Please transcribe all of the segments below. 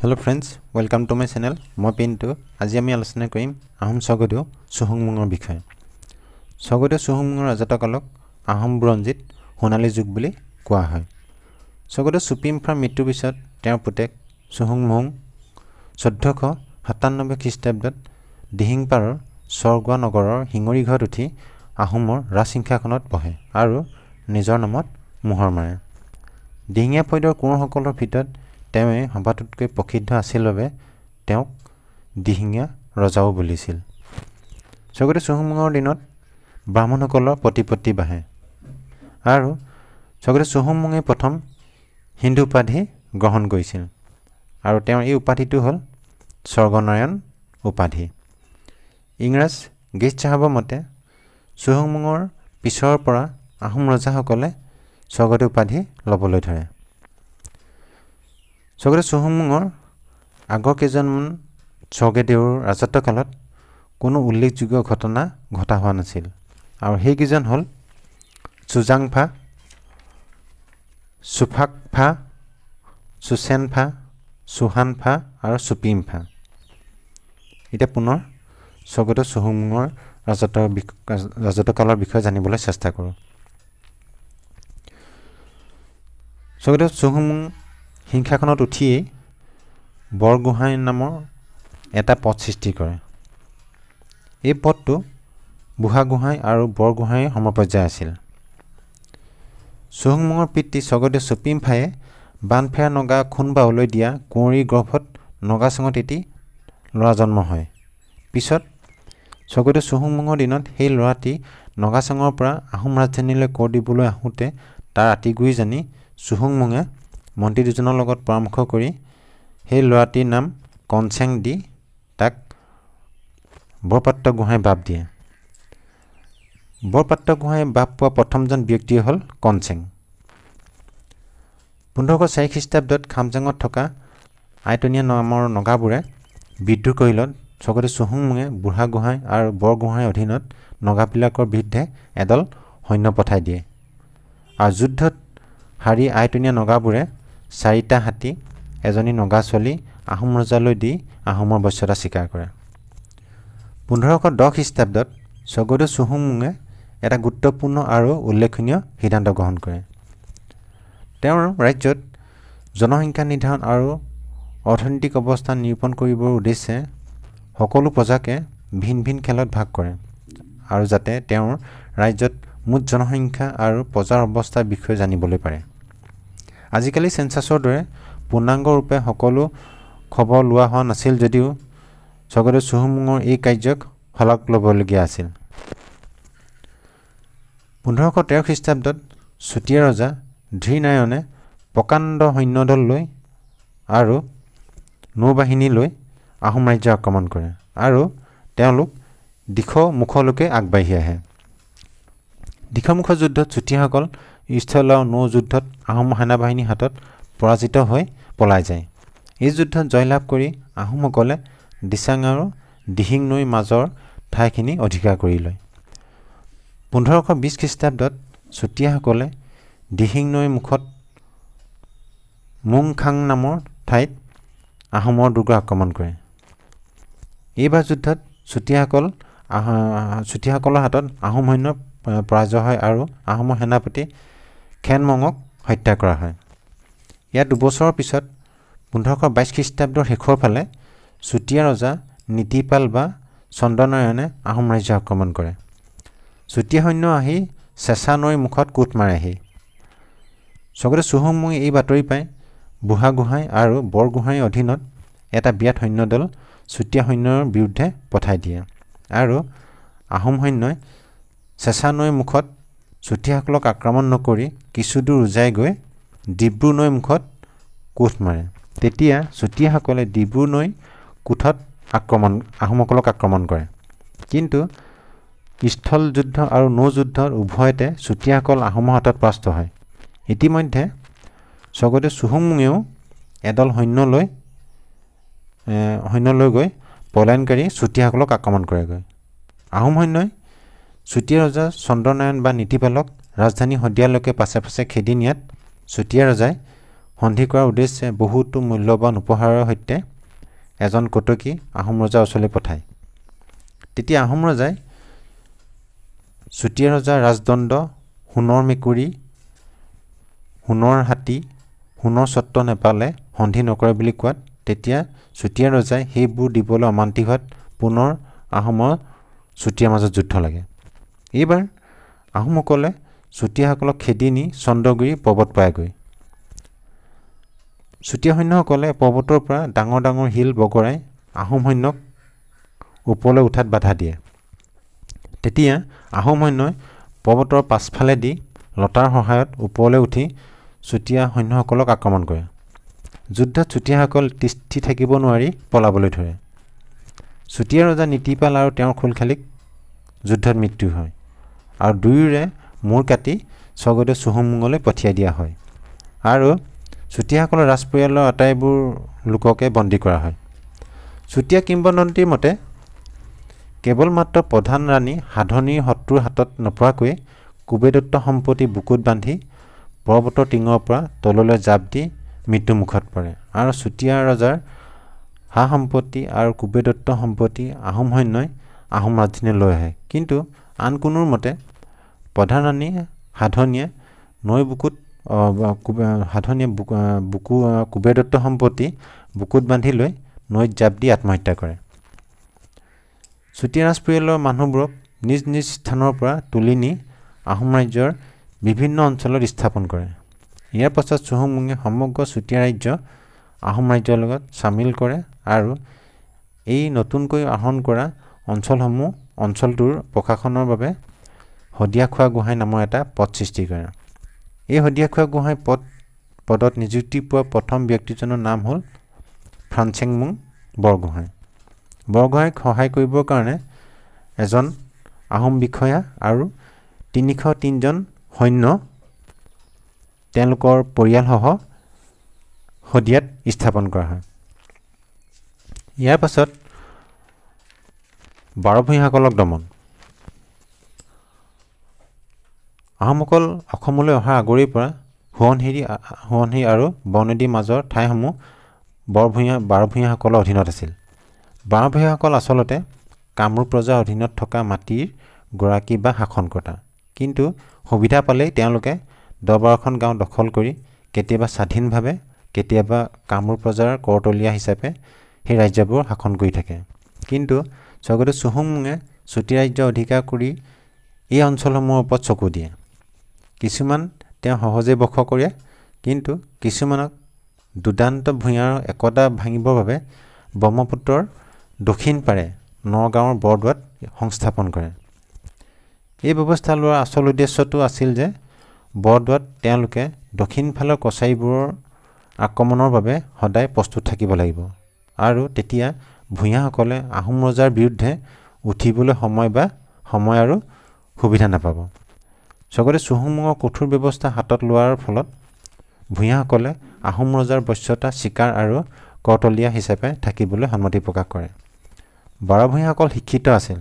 hello' friends welcome to my channel মই পিণ্টু আজি আমি আলোচনা কৰিম আহোম স্বৰ্গদেউ চুহংমুঙৰ বিষয়ে স্বৰ্গদেউ চুহংমুঙৰ ৰাজত্বকালক আহোম বুৰঞ্জিত সোণালী যুগ বুলি কোৱা হয় স্বৰ্গদেউ চুপ্ৰিম ফাৰ মৃত্যুৰ পিছত তেওঁৰ পুতেক চুহংমুহং চৈধ্যশ সাতানব্বৈ খ্ৰীষ্টাব্দত দিহিংপাৰৰ স্বৰ্গুৱা নগৰৰ শিঙৰি ঘৰত উঠি আহোমৰ ৰাজসিংখাখনত বহে আৰু নিজৰ নামত মোহৰ মাৰে দিহিঙীয়া ফৈদৰ কোঁৱৰসকলৰ ভিতৰত তেওঁৱে সবাতোতকৈ প্ৰসিদ্ধ আছিল বাবে তেওঁক দিহিঙীয়া ৰজাও বুলিছিল স্বৰ্গতে চুহুমুঙৰ দিনত ব্ৰাহ্মণসকলৰ প্ৰতিপত্তি বাঢ়ে আৰু স্বৰ্গতে চুহুমুঙে প্ৰথম হিন্দু উপাধি গ্ৰহণ কৰিছিল আৰু তেওঁৰ এই উপাধিটো হ'ল স্বৰ্গনাৰায়ণ উপাধি ইংৰাজ গেষ্ট চাহাবৰ মতে চুহুমুঙৰ পিছৰ পৰা আহোম ৰজাসকলে স্বৰ্গদেউ উপাধি ল'বলৈ ধৰে স্বৰ্গদেৱ চুহুমুঙৰ আগৰ কেইজনমান স্বৰ্গদেৱৰ ৰাজত্বকালত কোনো উল্লেখযোগ্য ঘটনা ঘটা হোৱা নাছিল আৰু সেইকেইজন হ'ল চুজাংফা চুফাকফা চুহান ফা আৰু ফা এতিয়া পুনৰ স্বৰ্গত চুহুমুঙৰ ৰাজত্ব ৰাজত্বকালৰ বিষয়ে জানিবলৈ চেষ্টা কৰোঁ স্বৰ্গদেৱ চুহুমুং হিংসাখনত উঠিয়েই বৰগোহাঁই নামৰ এটা পথ সৃষ্টি কৰে এই পথটো বুঢ়াগোহাঁই আৰু বৰগোহাঁইৰ সমপৰ্যায় আছিল চুহংমঙৰ পিতৃ স্বৰ্গদেউ চুপিম ফায়ে বানফেৰা নগা খুনবাহলৈ দিয়া কুঁৱৰী গৰ্ভত নগাচঙত এটি ল'ৰা জন্ম হয় পিছত স্বৰ্গদেউ চুহুংমুঙৰ দিনত সেই ল'ৰাটি নগাচঙৰ পৰা আহোম ৰাজধানীলৈ কৰ দিবলৈ আহোঁতে তাৰ আতিগুৰি জানি চুহুংমুঙে মন্ত্ৰী দুজনৰ লগত পৰামৰ্শ কৰি সেই ল'ৰাটিৰ নাম কনচেং দি তাক বৰপাত্ৰগোহাঁই বাপ দিয়ে বৰপাত্ৰগোহাঁই বাপ পোৱা প্ৰথমজন ব্যক্তিয়ে হ'ল কনচেং পোন্ধৰশ চাৰি খ্ৰীষ্টাব্দত খামচেঙত থকা আইতনীয়া নামৰ নগাবোৰে বিদ্ৰোহ কৰিলত স্বগতে চুহুংমুঙে বুঢ়াগোহাঁই আৰু বৰগোহাঁইৰ অধীনত নগাবিলাকৰ বিৰুদ্ধে এডাল সৈন্য পঠাই দিয়ে আৰু যুদ্ধত হাৰি আইতনীয়া নগাবোৰে চাৰিটা হাতী এজনী নগা ছোৱালী আহোম ৰজালৈ দি আহোমৰ বৈশ্যতা স্বীকাৰ কৰে পোন্ধৰশ দহ খ্ৰীষ্টাব্দত স্বৰ্গদেউ চুহুমুঙে এটা গুৰুত্বপূৰ্ণ আৰু উল্লেখনীয় সিদ্ধান্ত গ্ৰহণ কৰে তেওঁৰ ৰাজ্যত জনসংখ্যা নিৰ্ধাৰণ আৰু অৰ্থনৈতিক অৱস্থা নিৰূপণ কৰিবৰ উদ্দেশ্যে সকলো প্ৰজাকে ভিন ভিন খেলত ভাগ কৰে আৰু যাতে তেওঁৰ ৰাজ্যত মুঠ জনসংখ্যা আৰু প্ৰজাৰ অৱস্থাৰ বিষয়ে জানিবলৈ পাৰে আজিকালি চেঞ্চাছৰ দৰে পূৰ্ণাংগৰূপে সকলো খবৰ লোৱা হোৱা নাছিল যদিও স্বৰ্গদেৱ চুহুমুঙৰ এই কাৰ্যক শলাগ ল'বলগীয়া আছিল পোন্ধৰশ তেৰ খ্ৰীষ্টাব্দত চুতীয়া ৰজা ধৃ নাৰায়ণে প্ৰকাণ্ড সৈন্য দল লৈ আৰু নৌবাহিনী লৈ আহোম ৰাজ্য আক্ৰমণ কৰে আৰু তেওঁলোক দিশমুখলৈকে আগবাঢ়ি আহে দিশমুখ যুদ্ধত চুতীয়াসকল স্থল নৌ যুদ্ধত আহোম সেনাবাহিনীৰ হাতত পৰাজিত হৈ পলাই যায় এই যুদ্ধত জয়লাভ কৰি আহোমসকলে দিচাং আৰু দিহিং নৈৰ মাজৰ ঠাইখিনি অধিকাৰ কৰি লয় পোন্ধৰশ বিছ খ্ৰীষ্টাব্দত চুতীয়াসকলে দিহিং নৈৰ মুখত মুংখাং নামৰ ঠাইত আহোমৰ দুৰ্গ আক্ৰমণ কৰে এইবাৰ যুদ্ধত চুতীয়াসকল চুতীয়াসকলৰ হাতত আহোম সৈন্য পৰাজয় হয় আৰু আহোমৰ সেনাপতি খেনমঙক হত্যা কৰা হয় ইয়াৰ দুবছৰৰ পিছত পোন্ধৰশ বাইছ খ্ৰীষ্টাব্দৰ শেষৰ ফালে চুতীয়া ৰজা নীতিপাল বা চন্দ্ৰনাৰায়ণে আহোম ৰাজ্য আক্ৰমণ কৰে চুতীয়া সৈন্য আহি চেঁচা নৈৰ মুখত কোট মাৰেহি চগতে চুহুংমুঙে এই বাতৰি পাই বুঢ়াগোহাঁই আৰু বৰগোহাঁইৰ অধীনত এটা বিৰাট সৈন্য দল চুতীয়া সৈন্যৰ বিৰুদ্ধে পঠাই দিয়ে আৰু আহোম সৈন্যই চেঁচা নৈৰ মুখত চুতীয়াসকলক আক্ৰমণ নকৰি কিছুদূৰ উজাই গৈ ডিব্ৰু নৈ মুখত কোঠ মাৰে তেতিয়া চুতীয়াসকলে ডিব্ৰু নৈ কোঠত আক্ৰমণ আহোমসকলক আক্ৰমণ কৰে কিন্তু স্থল যুদ্ধ আৰু নৌ নৌযুদ্ধৰ উভয়তে চুতীয়াসকল আহোমৰ হাতত প্ৰাস্ত হয় ইতিমধ্যে স্বৰ্গদেৱ চুহুমুঙেও এদল সৈন্য লৈ সৈন্য লৈ গৈ পলায়নকাৰী চুতীয়াসকলক আক্ৰমণ কৰেগৈ আহোম সৈন্যই চুতীয়া ৰজা চন্দ্ৰনাৰায়ণ বা নীতিপালক ৰাজধানী শদিয়ালৈকে পাছে পাছে খেদি নিয়াত চুতীয়া ৰজাই সন্ধি কৰাৰ উদ্দেশ্যে বহুতো মূল্যৱান উপহাৰৰ সৈতে এজন কটকী আহোম ৰজাৰ ওচৰলৈ পঠায় তেতিয়া আহোম ৰজাই চুতীয়া ৰজাৰ ৰাজদণ্ড সোণৰ মেকুৰী সোণৰ হাতী সোণৰ স্বত্ব নেপালে সন্ধি নকৰে বুলি কোৱাত তেতিয়া চুতীয়া ৰজাই সেইবোৰ দিবলৈ অমান্তি হোৱাত পুনৰ আহোমৰ চুতীয়াৰ মাজত যুদ্ধ লাগে এইবাৰ আহোমসকলে চুতীয়াসকলক খেদি নি চন্দ্ৰগুৰি পৰ্বত পায়গৈ চুতীয়া সৈন্যসকলে পৰ্বতৰ পৰা ডাঙৰ ডাঙৰ শিল বগৰাই আহোম সৈন্যক ওপৰলৈ উঠাত বাধা দিয়ে তেতিয়া আহোম সৈন্যই পৰ্বতৰ পাছফালে দি লতাৰ সহায়ত ওপৰলৈ উঠি চুতীয়া সৈন্যসকলক আক্ৰমণ কৰে যুদ্ধত চুতীয়াসকল তিষ্ঠি থাকিব নোৱাৰি পলাবলৈ ধৰে চুতীয়া ৰজা নীতিপাল আৰু তেওঁৰ খোলখালিক যুদ্ধত মৃত্যু হয় আৰু দুয়োৰে মূৰ কাটি স্বৰ্গদেউ চুহুমুঙলৈ পঠিয়াই দিয়া হয় আৰু চুতীয়াসকলৰ ৰাজপৰিয়ালৰ আটাইবোৰ লোককে বন্দী কৰা হয় চুতীয়া কিম্বদন্তীৰ মতে কেৱল মাত্ৰ প্ৰধান ৰাণী সাধনীৰ শত্ৰুৰ হাতত নপৰাকৈয়ে কুবেদত্ত সম্পত্তি বুকুত বান্ধি পৰ্বতৰ টিঙৰ পৰা তললৈ জাপ দি মৃত্যুমুখত পৰে আৰু চুতীয়া ৰজাৰ সা সম্পত্তি আৰু কুবেদত্ত সম্পত্তি আহোম সৈন্যই আহোম ৰাজধানী লৈ আহে কিন্তু আন কোনো মতে প্ৰধানৰাণী সাধনীয়ে নৈ বুকুত সাধনীয়ে বুকু কুবেৰ দত্ত সম্পত্তি বুকুত বান্ধি লৈ নৈত জাপ দি আত্মহত্যা কৰে চুতীয়াৰাজ পৰিয়ালৰ মানুহবোৰক নিজ নিজ স্থানৰ পৰা তুলি নি আহোম ৰাজ্যৰ বিভিন্ন অঞ্চলত স্থাপন কৰে ইয়াৰ পাছত চুহুমুঙে সমগ্ৰ চুতীয়া ৰাজ্য আহোম ৰাজ্যৰ লগত চামিল কৰে আৰু এই নতুনকৈ আহৰণ কৰা অঞ্চলসমূহ অঞ্চলটোৰ প্ৰশাসনৰ বাবে শদিয়া খোৱা গোহাঁই নামৰ এটা পদ সৃষ্টি কৰে এই শদিয়া খোৱা গোহাঁই পদ পদত নিযুক্তি পোৱা প্ৰথম ব্যক্তিজনৰ নাম হ'ল ফ্ৰান্সেংমুং বৰগোহাঁই বৰগোহাঁইক সহায় কৰিবৰ কাৰণে এজন আহোম বিষয়া আৰু তিনিশ তিনিজন সৈন্য তেওঁলোকৰ পৰিয়ালসহ শদিয়াত স্থাপন কৰা হয় ইয়াৰ পাছত বাৰভূঞাসকলক দমন আহোমসকল অসমলৈ অহাৰ আগৰে পৰা সোৱণশিৰি সোৱণশিৰি আৰু বৰনদীৰ মাজৰ ঠাইসমূহ বৰভূঞা বাৰভূঞাসকলৰ অধীনত আছিল বাৰভূঞাসকল আচলতে কামৰূপ প্ৰজাৰ অধীনত থকা মাটিৰ গৰাকী বা শাসনকৰ্তা কিন্তু সুবিধা পালেই তেওঁলোকে দহ গাঁও দখল কৰি কেতিয়াবা স্বাধীনভাৱে কেতিয়াবা কামৰূপ প্ৰজাৰ কৰতলীয়া হিচাপে সেই ৰাজ্যবোৰ শাসন কৰি থাকে কিন্তু স্বৰ্গদেৱ চুহুমুঙে চুটি ৰাজ্য অধিকাৰ কৰি এই অঞ্চলসমূহৰ ওপৰত চকু দিয়ে কিছুমান তেওঁ সহজে বশ কৰে কিন্তু কিছুমানক দুৰ্দান্ত ভূঞাৰ একতা ভাঙিবৰ বাবে ব্ৰহ্মপুত্ৰৰ দক্ষিণ পাৰে নগাঁৱৰ বৰদোৱাত সংস্থাপন কৰে এই ব্যৱস্থা লোৱাৰ আচল উদ্দেশ্যটো আছিল যে বৰদোৱাত তেওঁলোকে দক্ষিণ ফালৰ কছাৰীবোৰৰ আক্ৰমণৰ বাবে সদায় প্ৰস্তুত থাকিব লাগিব আৰু তেতিয়া ভূঞাসকলে আহোম ৰজাৰ বিৰুদ্ধে উঠিবলৈ সময় বা সময় আৰু সুবিধা নাপাব স্বগতে চুহুমুঙৰ কঠোৰ ব্যৱস্থা হাতত লোৱাৰ ফলত ভূঞাসকলে আহোম ৰজাৰ বশ্যতা চিকাৰ আৰু কৰতলীয়া হিচাপে থাকিবলৈ সন্মতি প্ৰকাশ কৰে বাৰ ভূঞাসকল শিক্ষিত আছিল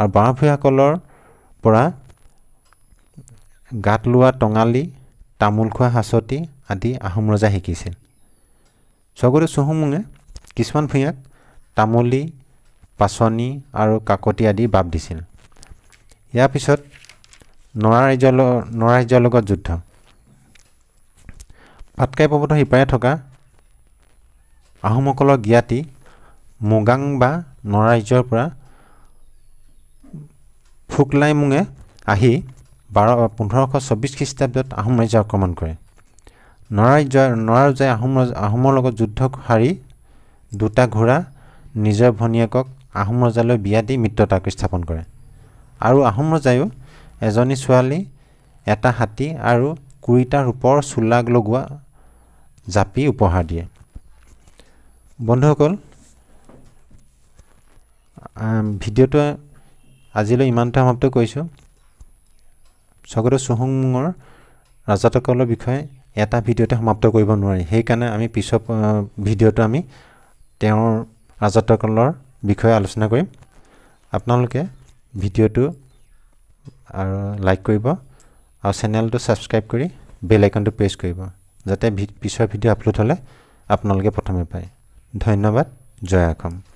আৰু বাৰ ভূঞাসকলৰ পৰা গাত লোৱা টঙালী তামোল খোৱা হাঁচতি আদি আহোম ৰজাই শিকিছিল স্বগতে চুহুমুঙে কিছুমান ভূঞাক তামুলি পাচনি আৰু কাকতি আদি বাপ দিছিল ইয়াৰ পিছত নৰাৰাজ্যৰ নৰাৰাজ্যৰ লগত যুদ্ধ পাটকাই পৰ্বতৰ সিপাৰে থকা আহোমসকলৰ জ্ঞাতি মুগাং বা নৰাজ্যৰ পৰা ফুকলাই মুঙে আহি বাৰ পোন্ধৰশ চৌব্বিছ খ্ৰীষ্টাব্দত আহোম ৰাজ্য আক্ৰমণ কৰে নৰাৰাজ্য নৰাৰজাই আহোম আহোমৰ লগত যুদ্ধ সাৰি দুটা ঘোঁৰা নিজৰ ভনীয়েকক আহোম ৰজালৈ বিয়া দি মিত্ৰতাক স্থাপন কৰে আৰু আহোম ৰজায়ো এজনী ছোৱালী এটা হাতী আৰু কুৰিটা ৰূপৰ চোলাগ লগোৱা জাপি উপহাৰ দিয়ে বন্ধুসকল ভিডিঅ'টো আজিলৈ ইমানটো সমাপ্ত কৰিছোঁ স্বগত চুহুংমুঙৰ ৰাজত্বকালৰ বিষয়ে এটা ভিডিঅ'তে সমাপ্ত কৰিব নোৱাৰি সেইকাৰণে আমি পিছৰ ভিডিঅ'টো আমি তেওঁৰ ৰাজত্বকালৰ বিষয়ে আলোচনা কৰিম আপোনালোকে ভিডিঅ'টো আৰু লাইক কৰিব আৰু চেনেলটো ছাবস্ক্ৰাইব কৰি বেল আইকনটো প্ৰেছ কৰিব যাতে পিছৰ ভিডিঅ' আপলোড হ'লে আপোনালোকে প্ৰথমে পায় ধন্যবাদ জয় অসম